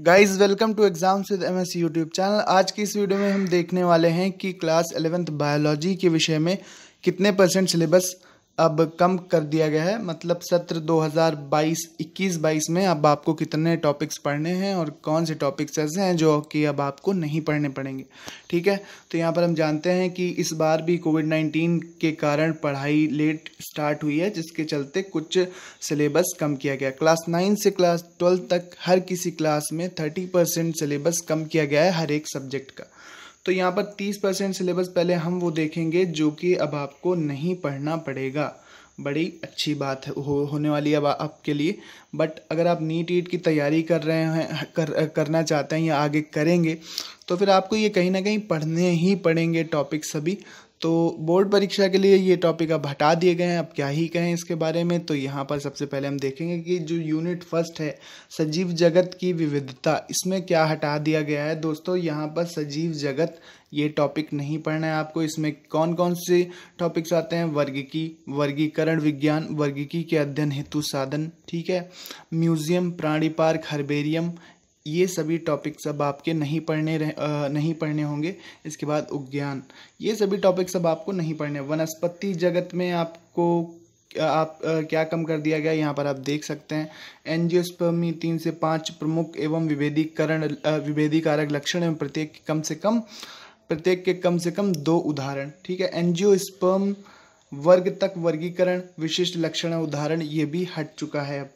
guys welcome to exams with M S YouTube channel आज की इस वीडियो में हम देखने वाले हैं कि क्लास एलेवेंथ बायोलॉजी के विषय में कितने परसेंट सिलेबस अब कम कर दिया गया है मतलब सत्र 2022 21 22 में अब आपको कितने टॉपिक्स पढ़ने हैं और कौन से टॉपिक्स ऐसे हैं जो कि अब आपको नहीं पढ़ने पड़ेंगे ठीक है तो यहाँ पर हम जानते हैं कि इस बार भी कोविड 19 के कारण पढ़ाई लेट स्टार्ट हुई है जिसके चलते कुछ सिलेबस कम किया गया क्लास नाइन से क्लास ट्वेल्व तक हर किसी क्लास में थर्टी सिलेबस कम किया गया है हर एक सब्जेक्ट का तो यहाँ पर तीस परसेंट सिलेबस पहले हम वो देखेंगे जो कि अब आपको नहीं पढ़ना पड़ेगा बड़ी अच्छी बात हो, होने वाली है अब आपके लिए बट अगर आप नीट ईट की तैयारी कर रहे हैं कर करना चाहते हैं या आगे करेंगे तो फिर आपको ये कहीं ना कहीं पढ़ने ही पड़ेंगे टॉपिक सभी तो बोर्ड परीक्षा के लिए ये टॉपिक अब हटा दिए गए हैं अब क्या ही कहें इसके बारे में तो यहाँ पर सबसे पहले हम देखेंगे कि जो यूनिट फर्स्ट है सजीव जगत की विविधता इसमें क्या हटा दिया गया है दोस्तों यहाँ पर सजीव जगत ये टॉपिक नहीं पढ़ना है आपको इसमें कौन कौन से टॉपिक्स आते हैं वर्गीकी वर्गीकरण विज्ञान वर्गीकी के अध्ययन हेतु साधन ठीक है म्यूजियम प्राणी पार्क हर्बेरियम ये सभी टॉपिक सब आपके नहीं पढ़ने रह, आ, नहीं पढ़ने होंगे इसके बाद उज्ञान ये सभी टॉपिक्स सब आपको नहीं पढ़ने वनस्पति जगत में आपको आप आ, क्या कम कर दिया गया यहाँ पर आप देख सकते हैं एनजियोस्पर्मी तीन से पाँच प्रमुख एवं विभेदीकरण विभेदीकारक लक्षण एवं प्रत्येक कम से कम प्रत्येक के कम से कम दो उदाहरण ठीक है एनजियोस्पर्म वर्ग तक वर्गीकरण विशिष्ट लक्षण उदाहरण ये भी हट चुका है अब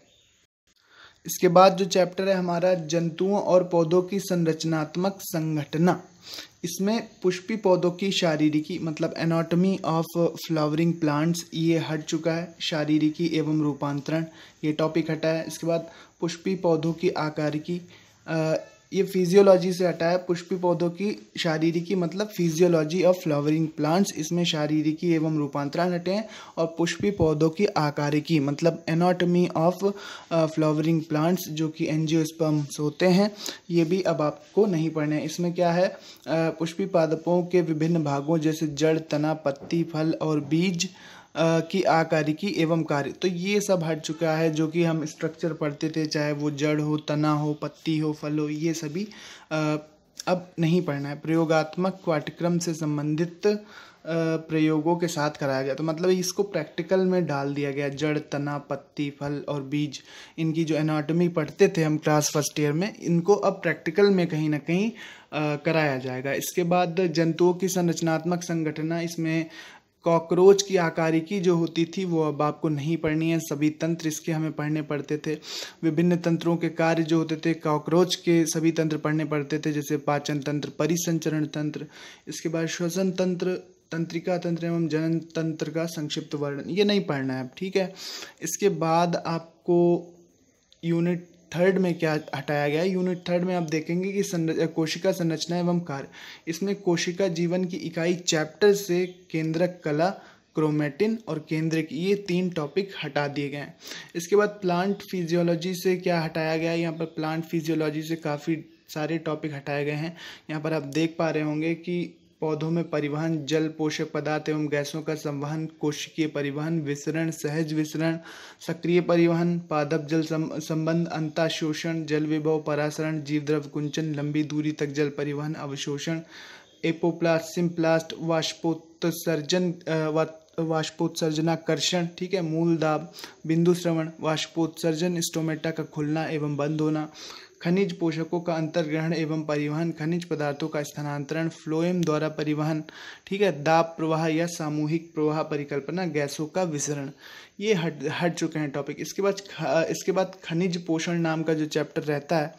इसके बाद जो चैप्टर है हमारा जंतुओं और पौधों की संरचनात्मक संगठना इसमें पुष्पी पौधों की शारीरिकी मतलब एनाटॉमी ऑफ फ्लावरिंग प्लांट्स ये हट चुका है शारीरिकी एवं रूपांतरण ये टॉपिक हटा है इसके बाद पुष्पी पौधों की आकार की ये फिजियोलॉजी से हटा है पुष्पी पौधों की शारीरिकी मतलब फिजियोलॉजी ऑफ फ्लावरिंग प्लांट्स इसमें शारीरिकी एवं रूपांतरण हटे हैं और पुष्पी पौधों की आकारिकी मतलब एनाटॉमी ऑफ फ्लावरिंग प्लांट्स जो कि एनजियोस्पर्म्स होते हैं ये भी अब आपको नहीं पढ़ने हैं इसमें क्या है uh, पुष्पी पादपों के विभिन्न भागों जैसे जड़ तना पत्ती फल और बीज की आकारिकी की एवं कार्य तो ये सब हट चुका है जो कि हम स्ट्रक्चर पढ़ते थे चाहे वो जड़ हो तना हो पत्ती हो फल हो ये सभी अब नहीं पढ़ना है प्रयोगात्मक पाठ्यक्रम से संबंधित प्रयोगों के साथ कराया गया तो मतलब इसको प्रैक्टिकल में डाल दिया गया जड़ तना पत्ती फल और बीज इनकी जो एनाटॉमी पढ़ते थे हम क्लास फर्स्ट ईयर में इनको अब प्रैक्टिकल में कहीं ना कहीं कराया जाएगा इसके बाद जंतुओं की संरचनात्मक संगठना इसमें कॉकरोच की आकारिकी जो होती थी वो अब आपको नहीं पढ़नी है सभी तंत्र इसके हमें पढ़ने पड़ते थे विभिन्न तंत्रों के कार्य जो होते थे कॉकरोच के सभी तंत्र पढ़ने पड़ते थे जैसे पाचन तंत्र परिसंचरण तंत्र इसके बाद श्वसन तंत्र तंत्रिका तंत्र एवं जनन तंत्र का संक्षिप्त वर्णन ये नहीं पढ़ना है आप ठीक है इसके बाद आपको यूनिट थर्ड में क्या हटाया गया है यूनिट थर्ड में आप देखेंगे कि कोशिका संरचना एवं कार्य इसमें कोशिका जीवन की इकाई चैप्टर से केंद्रक कला क्रोमेटिन और केंद्रिक ये तीन टॉपिक हटा दिए गए हैं इसके बाद प्लांट फिजियोलॉजी से क्या हटाया गया है यहाँ पर प्लांट फिजियोलॉजी से काफ़ी सारे टॉपिक हटाए गए हैं यहाँ पर आप देख पा रहे होंगे कि पौधों में परिवहन जल पोषक पदार्थ एवं गैसों का संवहन कोशिकीय परिवहन विसरण सहज विसरण सक्रिय परिवहन पादप जल संबंध अंताशोषण जल विभव परासरण जीवद्रव कुंचन लंबी दूरी तक जल परिवहन अवशोषण एपोप्लास्ट सिम्प्लास्ट वाष्पोत्सर्जन वाष्पोत्सर्जनाकर्षण ठीक है मूल दाब बिंदु श्रवण वाष्पोत्सर्जन स्टोमेटा का खुलना एवं बंद होना खनिज पोषकों का अंतर्ग्रहण एवं परिवहन खनिज पदार्थों का स्थानांतरण फ्लोएम द्वारा परिवहन ठीक है दाब प्रवाह या सामूहिक प्रवाह परिकल्पना गैसों का विसरण ये हट हट चुके हैं टॉपिक इसके बाद इसके बाद खनिज पोषण नाम का जो चैप्टर रहता है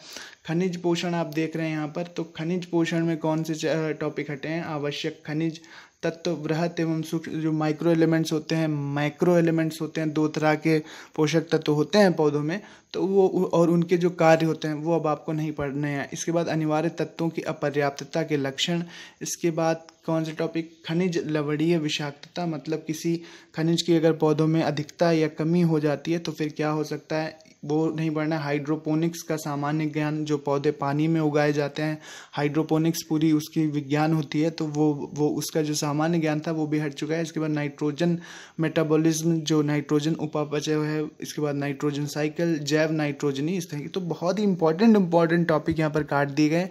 खनिज पोषण आप देख रहे हैं यहाँ पर तो खनिज पोषण में कौन से टॉपिक हटे हैं आवश्यक खनिज तत्व वृहत एवं सूक्ष्म जो माइक्रो एलिमेंट्स होते हैं माइक्रो एलिमेंट्स होते हैं दो तरह के पोषक तत्व होते हैं पौधों में तो वो और उनके जो कार्य होते हैं वो अब आपको नहीं पढ़ने हैं इसके बाद अनिवार्य तत्वों की अपर्याप्तता के लक्षण इसके बाद कौन सा टॉपिक खनिज लवणीय विषाक्तता मतलब किसी खनिज की अगर पौधों में अधिकता या कमी हो जाती है तो फिर क्या हो सकता है वो नहीं पढ़ना हाइड्रोपोनिक्स का सामान्य ज्ञान जो पौधे पानी में उगाए जाते हैं हाइड्रोपोनिक्स पूरी उसकी विज्ञान होती है तो वो वो उसका जो सामान्य ज्ञान था वो भी हट चुका है इसके बाद नाइट्रोजन मेटाबॉलिज्म जो नाइट्रोजन उपापचय है इसके बाद नाइट्रोजन साइकिल जैव नाइट्रोजनी इस तरह की तो बहुत ही इंपॉर्टेंट इंपॉर्टेंट टॉपिक यहाँ पर काट दिए गए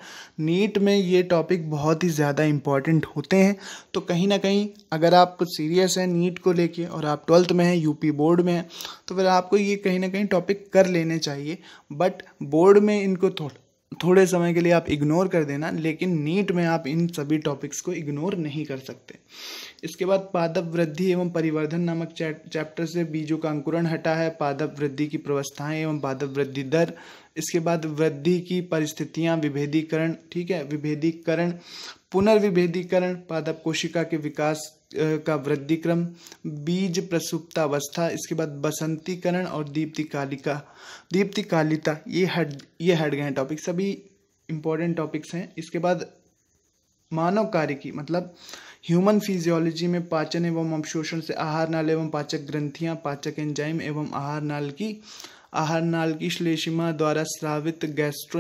नीट में ये टॉपिक बहुत ही ज़्यादा इंपॉर्टेंट होता होते हैं तो कहीं ना कहीं अगर आप कुछ सीरियस हैं नीट को लेके और आप ट्वेल्थ में हैं यूपी बोर्ड में हैं तो फिर आपको ये कहीं ना कहीं टॉपिक कर लेने चाहिए बट बोर्ड में इनको थोड़ा थोड़े समय के लिए आप इग्नोर कर देना लेकिन नीट में आप इन सभी टॉपिक्स को इग्नोर नहीं कर सकते इसके बाद पादप वृद्धि एवं परिवर्धन नामक चैप्टर से बीजों का अंकुरण हटा है पादप वृद्धि की प्रवस्थाएं एवं पादप वृद्धि दर इसके बाद वृद्धि की परिस्थितियां विभेदीकरण ठीक है विभेदीकरण पुनर्विभेदीकरण पादप कोशिका के विकास का वृद्धि क्रम बीज प्रसुप्तावस्था इसके बाद बसंतीकरण और दीप्तिकालिका दीप्तिकालिता ये हट ये हट गए टॉपिक सभी इंपॉर्टेंट टॉपिक्स हैं इसके बाद मानव कार्य की मतलब ह्यूमन फिजियोलॉजी में पाचन एवं अवशोषण से आहार नाल एवं पाचक ग्रंथियां पाचक एंजाइम एवं आहार नाल की आहार नाल की श्लेषिमा द्वारा स्रावित गैस्ट्रो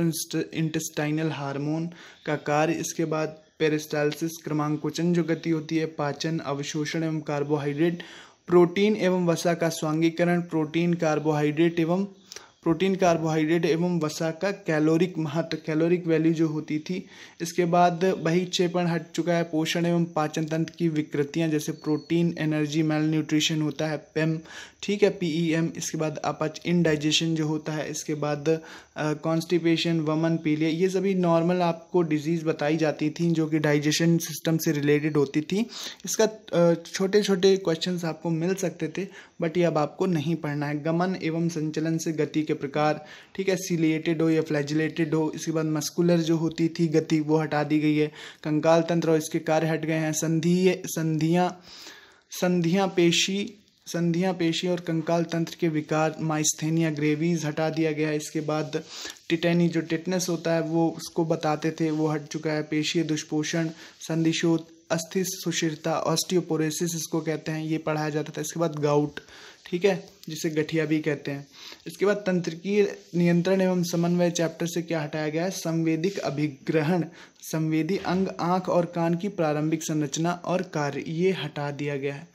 इंटेस्टाइनल हार्मोन का कार्य इसके बाद पेरिस्टाइलिस क्रमांकुचन जो गति होती है पाचन अवशोषण एवं कार्बोहाइड्रेट प्रोटीन एवं वसा का स्वांगीकरण प्रोटीन कार्बोहाइड्रेट एवं प्रोटीन कार्बोहाइड्रेट एवं वसा का कैलोरिक महत्व कैलोरिक वैल्यू जो होती थी इसके बाद वही क्षेपण हट चुका है पोषण एवं पाचन तंत्र की विकृतियां जैसे प्रोटीन एनर्जी मेल न्यूट्रिशन होता है पेम e ठीक है पी ई एम इसके बाद अपच इनडाइजेशन जो होता है इसके बाद कॉन्स्टिपेशन वमन पीलिया ये सभी नॉर्मल आपको डिजीज़ बताई जाती थी जो कि डाइजेशन सिस्टम से रिलेटेड होती थी इसका छोटे छोटे क्वेश्चन आपको मिल सकते थे बट ये अब आपको नहीं पढ़ना है गमन एवं संचलन से गति के प्रकार ठीक है सीलिएटेड हो या फ्लैजिलेटेड हो इसके बाद मस्कुलर जो होती थी गति वो हटा दी गई है कंकाल तंत्र और इसके कार्य हट गए हैं संधि संधियाँ संधियाँ पेशी संधियाँ पेशी और कंकाल तंत्र के विकार माइस्थेनिया ग्रेवीज हटा दिया गया है इसके बाद टिटेनी जो टिटनेस होता है वो उसको बताते थे वो हट चुका है पेशी दुष्पोषण संधिशोध अस्थि सुशीरता ऑस्टियोपोरेसिस इसको कहते हैं ये पढ़ाया जाता था इसके बाद गाउट ठीक है जिसे गठिया भी कहते हैं इसके बाद तंत्रिकीय नियंत्रण एवं समन्वय चैप्टर से क्या हटाया गया है संवेदिक अभिग्रहण संवेदी अंग आंख और कान की प्रारंभिक संरचना और कार्य ये हटा दिया गया है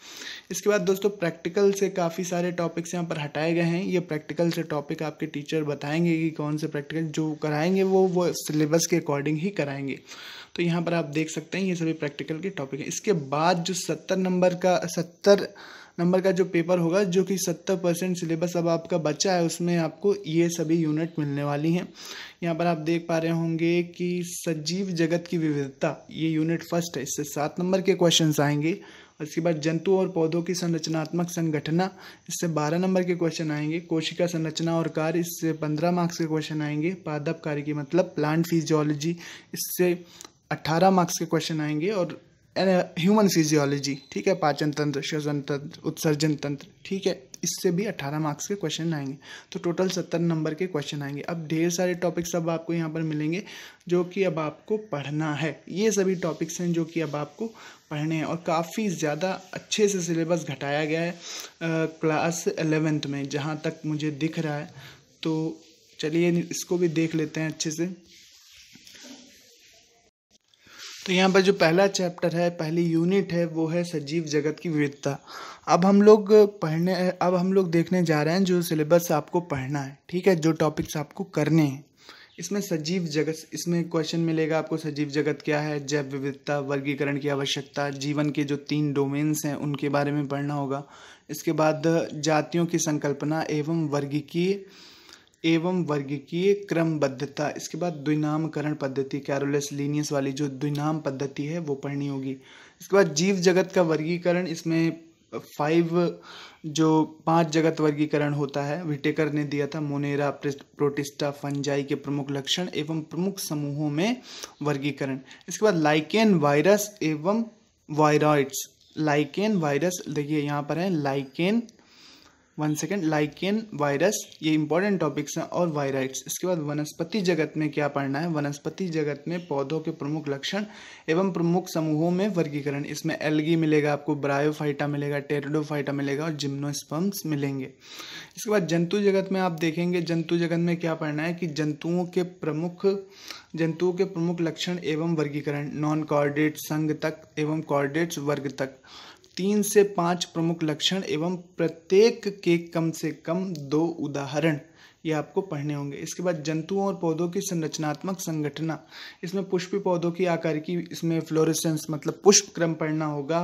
इसके बाद दोस्तों प्रैक्टिकल से काफ़ी सारे टॉपिक्स यहाँ पर हटाए गए हैं ये प्रैक्टिकल से टॉपिक आपके टीचर बताएंगे कि कौन से प्रैक्टिकल जो कराएंगे वो वो सिलेबस के अकॉर्डिंग ही कराएंगे तो यहाँ पर आप देख सकते हैं ये सभी प्रैक्टिकल के टॉपिक हैं इसके बाद जो सत्तर नंबर का सत्तर नंबर का जो पेपर होगा जो कि सत्तर परसेंट सिलेबस अब आपका बचा है उसमें आपको ये सभी यूनिट मिलने वाली हैं यहाँ पर आप देख पा रहे होंगे कि सजीव जगत की विविधता ये यूनिट फर्स्ट है इससे सात नंबर के क्वेश्चन आएंगे उसके बाद जंतु और पौधों की संरचनात्मक संगठना इससे बारह नंबर के क्वेश्चन आएंगे कोशिका संरचना और कार्य इससे पंद्रह मार्क्स के क्वेश्चन आएंगे पादप कार्य की मतलब प्लांट फिजियोलॉजी इससे अट्ठारह मार्क्स के क्वेश्चन आएंगे और ह्यूमन फिजियोलॉजी uh, ठीक है पाचन तंत्र श्वसन तंत्र उत्सर्जन तंत्र ठीक है इससे भी अट्ठारह मार्क्स के क्वेश्चन आएंगे तो टोटल सत्तर नंबर के क्वेश्चन आएंगे अब ढेर सारे टॉपिक्स अब आपको यहाँ पर मिलेंगे जो कि अब आपको पढ़ना है ये सभी टॉपिक्स हैं जो कि अब आपको पढ़ने हैं और काफ़ी ज़्यादा अच्छे से सिलेबस घटाया गया है क्लास एलेवेंथ में जहाँ तक मुझे दिख रहा है तो चलिए इसको भी देख लेते हैं अच्छे से तो यहाँ पर जो पहला चैप्टर है पहली यूनिट है वो है सजीव जगत की विविधता अब हम लोग पढ़ने अब हम लोग देखने जा रहे हैं जो सिलेबस आपको पढ़ना है ठीक है जो टॉपिक्स आपको करने हैं इसमें सजीव जगत इसमें क्वेश्चन मिलेगा आपको सजीव जगत क्या है जैव विविधता वर्गीकरण की आवश्यकता जीवन के जो तीन डोमेन्स हैं उनके बारे में पढ़ना होगा इसके बाद जातियों की संकल्पना एवं वर्गीय एवं वर्गीय क्रमबद्धता इसके बाद द्विनामकरण पद्धति कैरोलेस लीनियस वाली जो द्विनाम पद्धति है वो पढ़नी होगी इसके बाद जीव जगत का वर्गीकरण इसमें फाइव जो पांच जगत वर्गीकरण होता है विटेकर ने दिया था मोनेरा प्रोटिस्टा फंजाई के प्रमुख लक्षण एवं प्रमुख समूहों में वर्गीकरण इसके बाद लाइकेन वायरस एवं वायरॉइड्स लाइकेन वायरस देखिए यहाँ पर है lichen one second lichen virus ये इंपॉर्टेंट टॉपिक्स हैं और वायराइट्स इसके बाद वनस्पति जगत में क्या पढ़ना है वनस्पति जगत में पौधों के प्रमुख लक्षण एवं प्रमुख समूहों में वर्गीकरण इसमें एल्गी मिलेगा आपको ब्रायोफाइटा मिलेगा टेरडोफाइटा मिलेगा और जिम्नोस्पम्स मिलेंगे इसके बाद जंतु जगत में आप देखेंगे जंतु जगत में क्या पढ़ना है कि जंतुओं के प्रमुख जंतुओं के प्रमुख लक्षण एवं वर्गीकरण नॉन कॉर्डेट संघ तक एवं कॉर्डेट्स वर्ग तक तीन से पांच प्रमुख लक्षण एवं प्रत्येक के कम से कम दो उदाहरण ये आपको पढ़ने होंगे इसके बाद जंतुओं और पौधों की संरचनात्मक संगठना इसमें पुष्पी पौधों की आकार की इसमें फ्लोरेसेंस मतलब पुष्प क्रम पढ़ना होगा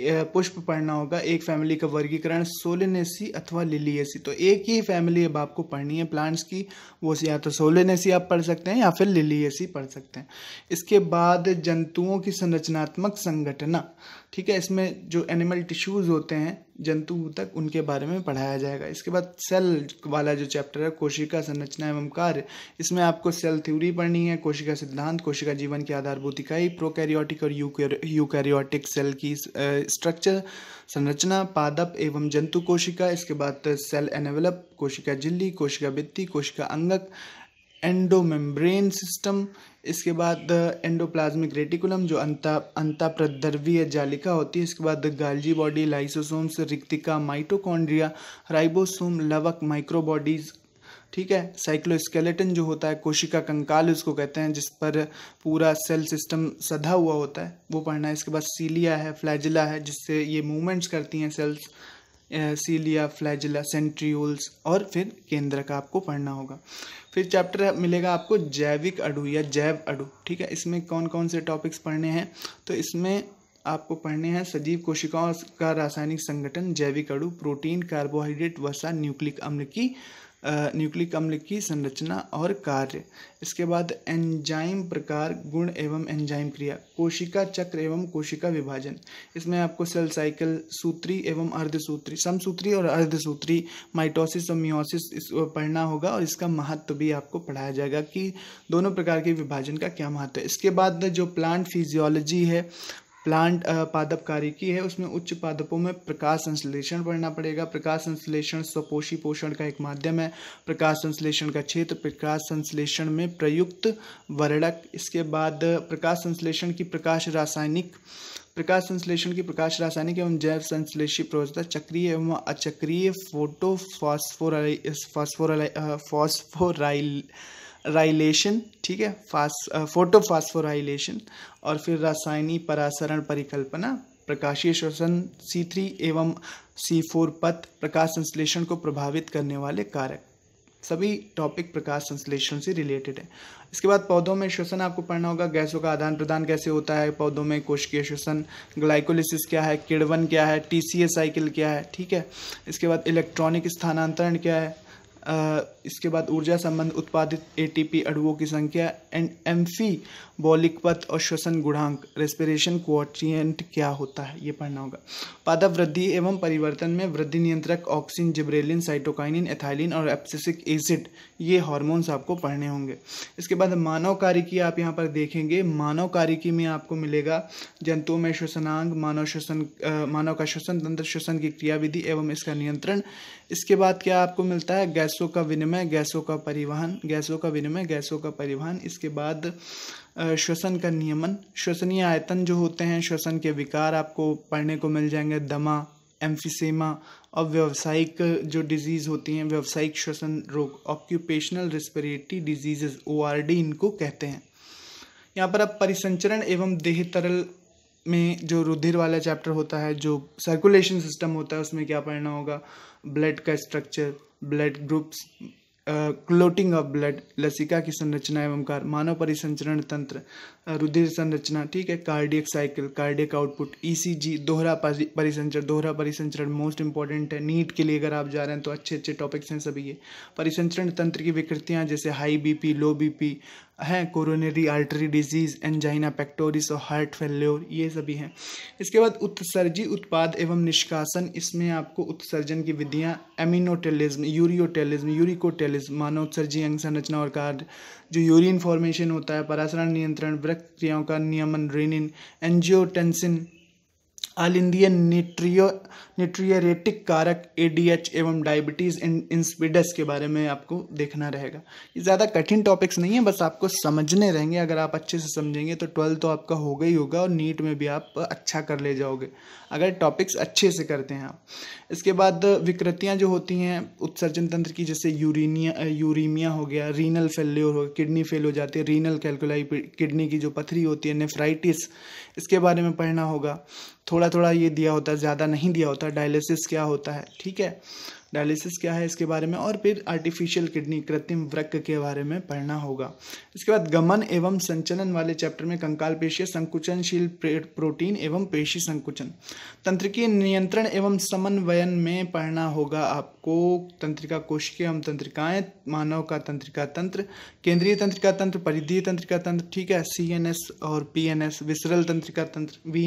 पुष्प पढ़ना होगा एक फैमिली का वर्गीकरण सोलेनेसी अथवा लिलियसी तो एक ही फैमिली अब आपको पढ़नी है प्लांट्स की वो या तो सोलिनेसी आप पढ़ सकते हैं या फिर लिलियसी पढ़ सकते हैं इसके बाद जंतुओं की संरचनात्मक संगठना ठीक है इसमें जो एनिमल टिश्यूज़ होते हैं जंतु तक उनके बारे में पढ़ाया जाएगा इसके बाद सेल वाला जो चैप्टर है कोशिका संरचना एवं कार्य इसमें आपको सेल थ्योरी पढ़नी है कोशिका सिद्धांत कोशिका जीवन की आधारभूत इकाई प्रोकैरियोटिक और यूकैरियोटिक सेल की स्ट्रक्चर संरचना पादप एवं जंतु कोशिका इसके बाद सेल एनवेलप कोशिका झिल्ली कोशिका भित्ति कोशिका अंगक एंडोमेम्ब्रेन सिस्टम इसके बाद एंडोप्लाज्मिक रेटिकुलम जो अंता अंतप्रद्रवीय जालिका होती है इसके बाद गाल्जी बॉडी लाइसोसोम्स रिक्तिका माइटोकॉन्ड्रिया राइबोसोम लवक माइक्रोबॉडीज ठीक है साइक्लोस्केलेटन जो होता है कोशिका कंकाल उसको कहते हैं जिस पर पूरा सेल सिस्टम सधा हुआ होता है वो पढ़ना है इसके बाद सीलिया है फ्लैजिला है जिससे ये मूवमेंट्स करती हैं सेल्स सीलिया फ्लैजिला सेंट्रियोल्स और फिर केंद्र का आपको पढ़ना होगा फिर चैप्टर मिलेगा आपको जैविक अड़ु या जैव अड़ु ठीक है इसमें कौन कौन से टॉपिक्स पढ़ने हैं तो इसमें आपको पढ़ने हैं सजीव कोशिकाओं का रासायनिक संगठन जैविक अड़ु प्रोटीन कार्बोहाइड्रेट वसा न्यूक्लिक अम्ल की न्यूक्लिक अम्ल की संरचना और कार्य इसके बाद एंजाइम प्रकार गुण एवं एंजाइम क्रिया कोशिका चक्र एवं कोशिका विभाजन इसमें आपको सेल साइकिल सूत्री एवं अर्धसूत्री समसूत्री और अर्धसूत्री माइटोसिस और मियोसिस पढ़ना होगा और इसका महत्व भी आपको पढ़ाया जाएगा कि दोनों प्रकार के विभाजन का क्या महत्व है इसके बाद जो प्लांट फिजियोलॉजी है प्लांट पादपकारी की है उसमें उच्च पादपों में प्रकाश संश्लेषण बढ़ना पड़ेगा प्रकाश संश्लेषण स्वपोषी पोषण का एक माध्यम है प्रकाश संश्लेषण का क्षेत्र प्रकाश संश्लेषण में प्रयुक्त वर्णक इसके बाद प्रकाश संश्लेषण की प्रकाश रासायनिक प्रकाश संश्लेषण की प्रकाश रासायनिक एवं जैव संश्लेषी प्रवचता चक्रीय एवं अचक्रीय photo phosphor phosphoryl phosphorylation ठीक है फास फोटोफास्फोराइलेशन और फिर रासायनिक परासरण परिकल्पना प्रकाशीय श्वसन सी थ्री एवं सी फोर पथ प्रकाश संश्लेषण को प्रभावित करने वाले कारक सभी टॉपिक प्रकाश संश्लेषण से रिलेटेड है इसके बाद पौधों में श्वसन आपको पढ़ना होगा गैसों का आदान प्रदान कैसे होता है पौधों में कोशिकीय श्वसन ग्लाइकोलिसिस क्या है किड़वन क्या है टीसीए साइकिल क्या है ठीक है इसके बाद इलेक्ट्रॉनिक स्थानांतरण क्या है इसके बाद ऊर्जा संबंध उत्पादित एटीपी अणुओं की संख्या एंड एम्फी बॉलिक पथ और श्वसन गुणांक रेस्पिरेशन क्वाट्रियंट क्या होता है ये पढ़ना होगा पादप वृद्धि एवं परिवर्तन में वृद्धि नियंत्रक ऑक्सीन जिब्रेलिन साइटोकाइनिन एथाइलिन और एप्सिसिक एसिड ये हॉर्मोन्स आपको पढ़ने होंगे इसके बाद मानव कारिकी आप यहाँ पर देखेंगे मानव कारिकी में आपको मिलेगा जंतुओं में श्वसनांग मानव श्वसन मानव का श्वसन तंत्र श्वसन की क्रियाविधि एवं इसका नियंत्रण इसके बाद क्या आपको मिलता है गैस गैसों का विनिमय गैसों का परिवहन गैसों का विनिमय गैसों का परिवहन इसके बाद श्वसन का नियमन श्वसनीय आयतन जो होते हैं श्वसन के विकार आपको पढ़ने को मिल जाएंगे दमा एम्फिसेमा और व्यावसायिक जो डिजीज़ होती हैं व्यावसायिक श्वसन रोग ऑक्यूपेशनल रेस्पिरेटरी डिजीजेज ओ इनको कहते हैं यहाँ पर आप परिसंचरण एवं देह तरल में जो रुधिर वाला चैप्टर होता है जो सर्कुलेशन सिस्टम होता है उसमें क्या पढ़ना होगा ब्लड का structure blood groups clotting of blood लसिका की संरचना एवं कार मानव परिसंचरण तंत्र रुधिर संरचना ठीक है cardiac cycle cardiac output ECG e दोहरा परिसंचरण दोहरा परिसंचरण मोस्ट इंपॉर्टेंट है नीट के लिए अगर आप जा रहे हैं तो अच्छे अच्छे टॉपिक्स हैं सभी ये परिसंचरण तंत्र की विकृतियाँ जैसे हाई बीपी लो बीपी हैं coronary artery disease angina pectoris और हार्ट फेल्योर ये सभी हैं इसके बाद उत्सर्जी उत्पाद एवं निष्कासन इसमें आपको उत्सर्जन की विधियाँ एमिनोटेलिज्म यूरियोटेलिज्म यूरिकोटेलिज्म मानव उत्सर्जी अंग संरचना और कार्य जो यूरिन फॉर्मेशन होता है परासरण नियंत्रण वृक्ष क्रियाओं का नियमन रेनिन एंजियोटेंसिन ऑल इंडियन न्यूट्रियो न्यूट्रियरेटिक कारक एच एवं डायबिटीज़ इंस्पिडस के बारे में आपको देखना रहेगा ये ज़्यादा कठिन टॉपिक्स नहीं है बस आपको समझने रहेंगे अगर आप अच्छे से समझेंगे तो ट्वेल्थ तो आपका होगा ही होगा और नीट में भी आप अच्छा कर ले जाओगे अगर टॉपिक्स अच्छे से करते हैं आप इसके बाद विकृतियाँ जो होती हैं उत्सर्जन तंत्र की जैसे यूरिनिया यूरीमिया हो गया रीनल फेल्योर हो किडनी फेल हो जाती है रीनल कैलकुलाई किडनी की जो पथरी होती है नेफ्राइटिस इसके बारे में पढ़ना होगा थोड़ा थोड़ा ये दिया होता है ज़्यादा नहीं दिया होता डायलिसिस क्या होता है ठीक है डायलिसिस क्या है इसके बारे में और फिर आर्टिफिशियल किडनी कृत्रिम वृक्क के बारे में पढ़ना होगा इसके बाद गमन एवं संचलन वाले चैप्टर में कंकाल पेशी संकुचनशील प्रोटीन एवं पेशी संकुचन तंत्रिकी नियंत्रण एवं समन्वयन में पढ़ना होगा आपको तंत्रिका कोशिके एवं तंत्रिकाएं मानव का तंत्रिका तंत्र केंद्रीय तंत्रिका तंत्र परिधीय तंत्रिका तंत्र ठीक है सी और पी एन एस तंत्रिका तंत्र वी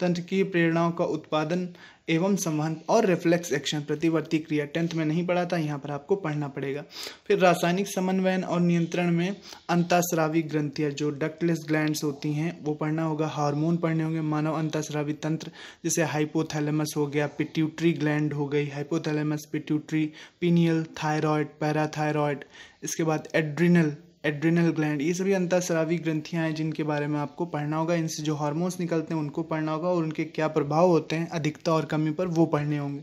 तंत्र की प्रेरणाओं का उत्पादन एवं संवहन और रिफ्लेक्स एक्शन प्रतिवर्ती क्रिया टेंथ में नहीं पढ़ा था यहाँ पर आपको पढ़ना पड़ेगा फिर रासायनिक समन्वयन और नियंत्रण में अंताश्रावी ग्रंथियाँ जो डक्टलेस ग्लैंड्स होती हैं वो पढ़ना होगा हार्मोन पढ़ने होंगे मानव अंताश्रावी तंत्र जैसे हाइपोथैलेमस हो गया पिट्यूट्री ग्लैंड हो गई hypothalamus pituitary pineal thyroid parathyroid इसके बाद एड्रिनल एड्रिनल ग्लैंड ये सभी अंतःस्रावी ग्रंथियाँ हैं जिनके बारे में आपको पढ़ना होगा इनसे जो हार्मोन्स निकलते हैं उनको पढ़ना होगा और उनके क्या प्रभाव होते हैं अधिकता और कमी पर वो पढ़ने होंगे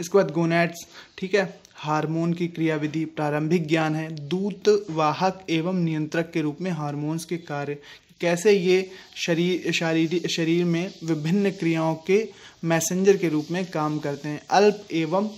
इसके बाद गोनेट्स ठीक है हार्मोन की क्रियाविधि प्रारंभिक ज्ञान है दूत वाहक एवं नियंत्रक के रूप में हार्मोन्स के कार्य कैसे ये शरीर शारीरिक शरीर में विभिन्न क्रियाओं के मैसेंजर के रूप में काम करते हैं अल्प एवं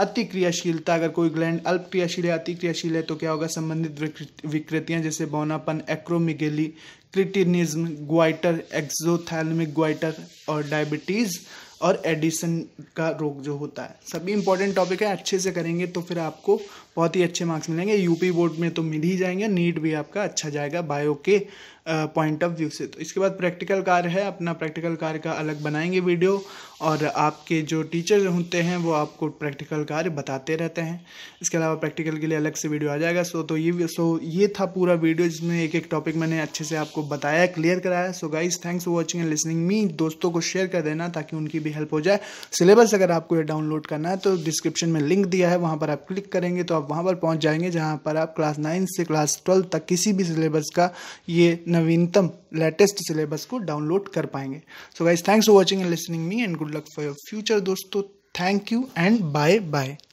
अतिक्रियाशीलता अगर कोई ग्लैंड अल्प क्रियाशील है अतिक्रियाशील है तो क्या होगा संबंधित विकृतियां जैसे बौनापन acromegaly cretinism goitre exophthalmic goitre और डायबिटीज़ और एडिसन का रोग जो होता है सभी इंपॉर्टेंट टॉपिक है अच्छे से करेंगे तो फिर आपको बहुत ही अच्छे मार्क्स मिलेंगे यूपी बोर्ड में तो मिल ही जाएंगे नीट भी आपका अच्छा जाएगा बायो के पॉइंट ऑफ व्यू से तो इसके बाद प्रैक्टिकल कार्य है अपना प्रैक्टिकल कार्य का अलग बनाएंगे वीडियो और आपके जो टीचर होते हैं वो आपको प्रैक्टिकल कार्य बताते रहते हैं इसके अलावा प्रैक्टिकल के लिए अलग से वीडियो आ जाएगा सो तो ये सो ये था पूरा वीडियो जिसमें एक एक टॉपिक मैंने अच्छे से आपको बताया क्लियर कराया so guys thanks for watching and listening me दोस्तों को शेयर कर देना ताकि उनकी भी हेल्प हो जाए सिलेबस अगर आपको ये डाउनलोड करना है तो डिस्क्रिप्शन में लिंक दिया है वहाँ पर आप क्लिक करेंगे तो आप वहाँ पर पहुँच जाएंगे जहाँ पर आप क्लास नाइन से क्लास ट्वेल्थ तक किसी भी सिलेबस का ये नवीनतम लेटेस्ट सिलेबस को डाउनलोड कर पाएंगे so guys thanks for watching and listening me and good luck for your future दोस्तों thank you and bye bye